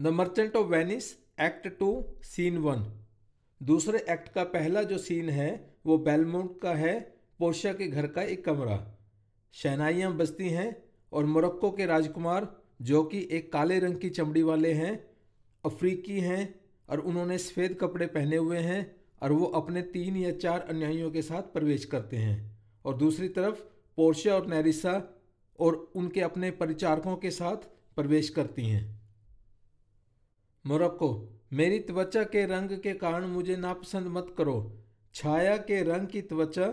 The merchant of Venice act two scene one दूसरे एक्ट का पहला जो सीन है वो बेलमोंट का है पोशा के घर का एक कमरा शहनाइयाँ बजती हैं और मोरक्को के राजकुमार जो कि एक काले रंग की चमड़ी वाले हैं अफ्रीकी हैं और उन्होंने सफ़ेद कपड़े पहने हुए हैं और वो अपने तीन या चार अन्यायियों के साथ प्रवेश करते हैं और दूसरी तरफ पोर्शा और नैरिसा और उनके अपने परिचारकों के साथ प्रवेश करती हैं मोरक्को मेरी त्वचा के रंग के कारण मुझे नापसंद मत करो छाया के रंग की त्वचा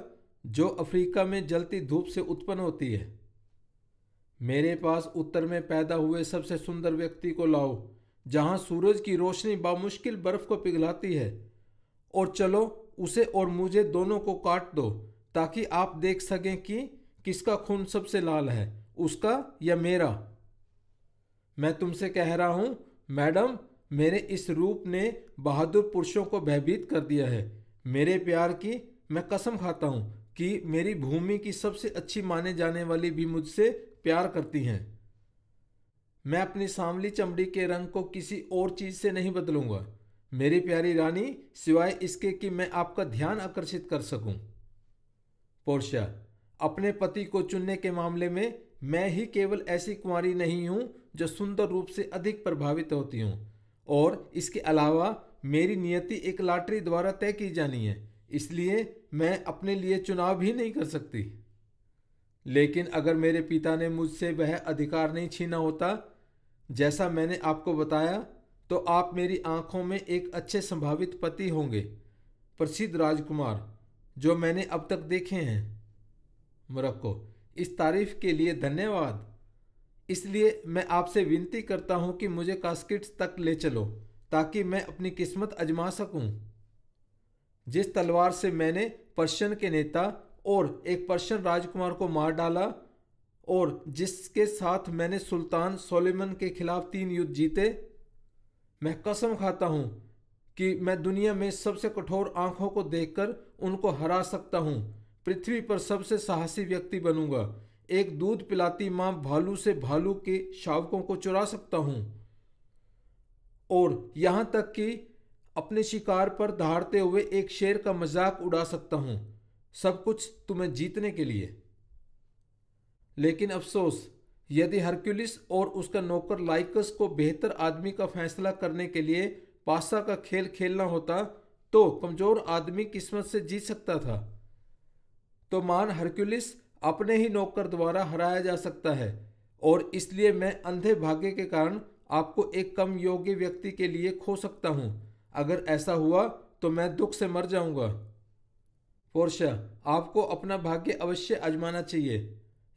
जो अफ्रीका में जलती धूप से उत्पन्न होती है मेरे पास उत्तर में पैदा हुए सबसे सुंदर व्यक्ति को लाओ जहां सूरज की रोशनी बामुश्किल बर्फ को पिघलाती है और चलो उसे और मुझे दोनों को काट दो ताकि आप देख सकें कि किसका खून सबसे लाल है उसका या मेरा मैं तुमसे कह रहा हूं मैडम मेरे इस रूप ने बहादुर पुरुषों को भयभीत कर दिया है मेरे प्यार की मैं कसम खाता हूँ कि मेरी भूमि की सबसे अच्छी माने जाने वाली भी मुझसे प्यार करती हैं मैं अपनी सांवली चमड़ी के रंग को किसी और चीज़ से नहीं बदलूंगा मेरी प्यारी रानी सिवाय इसके कि मैं आपका ध्यान आकर्षित कर सकूं। पोर्शा अपने पति को चुनने के मामले में मैं ही केवल ऐसी कुंवारी नहीं हूं जो सुंदर रूप से अधिक प्रभावित होती हूं और इसके अलावा मेरी नियति एक लाटरी द्वारा तय की जानी है इसलिए मैं अपने लिए चुनाव भी नहीं कर सकती लेकिन अगर मेरे पिता ने मुझसे वह अधिकार नहीं छीना होता जैसा मैंने आपको बताया तो आप मेरी आंखों में एक अच्छे संभावित पति होंगे प्रसिद्ध राजकुमार जो मैंने अब तक देखे हैं मुरक्को इस तारीफ के लिए धन्यवाद इसलिए मैं आपसे विनती करता हूँ कि मुझे कास्किट्स तक ले चलो ताकि मैं अपनी किस्मत अजमा सकूँ जिस तलवार से मैंने पर्शियन के नेता और एक पर्शियन राजकुमार को मार डाला और जिसके साथ मैंने सुल्तान सोलेमन के खिलाफ तीन युद्ध जीते मैं कसम खाता हूँ कि मैं दुनिया में सबसे कठोर आंखों को देखकर उनको हरा सकता हूँ पृथ्वी पर सबसे साहसी व्यक्ति बनूंगा एक दूध पिलाती मां भालू से भालू के शावकों को चुरा सकता हूं और यहां तक कि अपने शिकार पर धारते हुए एक शेर का मजाक उड़ा सकता हूं सब कुछ तुम्हें जीतने के लिए लेकिन अफसोस यदि हरक्यूलिस और उसका नौकर लाइकस को बेहतर आदमी का फैसला करने के लिए पासा का खेल खेलना होता तो कमजोर आदमी किस्मत से जीत सकता था तो मान हरक्यूलिस अपने ही नौकर द्वारा हराया जा सकता है और इसलिए मैं अंधे भाग्य के कारण आपको एक कम योग्य व्यक्ति के लिए खो सकता हूँ अगर ऐसा हुआ तो मैं दुख से मर जाऊंगा पोर्शा आपको अपना भाग्य अवश्य आजमाना चाहिए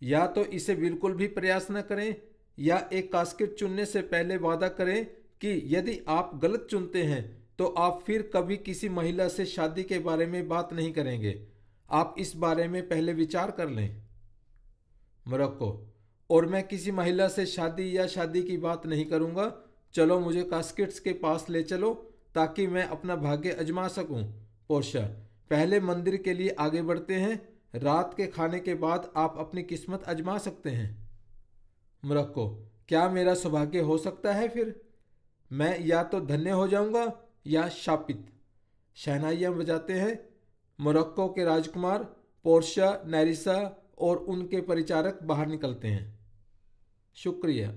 या तो इसे बिल्कुल भी प्रयास न करें या एक कास्केट चुनने से पहले वादा करें कि यदि आप गलत चुनते हैं तो आप फिर कभी किसी महिला से शादी के बारे में बात नहीं करेंगे आप इस बारे में पहले विचार कर लें मोरक्को और मैं किसी महिला से शादी या शादी की बात नहीं करूँगा चलो मुझे कास्किट्स के पास ले चलो ताकि मैं अपना भाग्य अजमा सकूं। पोर्शा पहले मंदिर के लिए आगे बढ़ते हैं रात के खाने के बाद आप अपनी किस्मत अजमा सकते हैं मोरक्को क्या मेरा सौभाग्य हो सकता है फिर मैं या तो धन्य हो जाऊंगा या शापित शहनाइयाँ बजाते हैं मोरक्को के राजकुमार पोर्शा नैरिसा और उनके परिचारक बाहर निकलते हैं शुक्रिया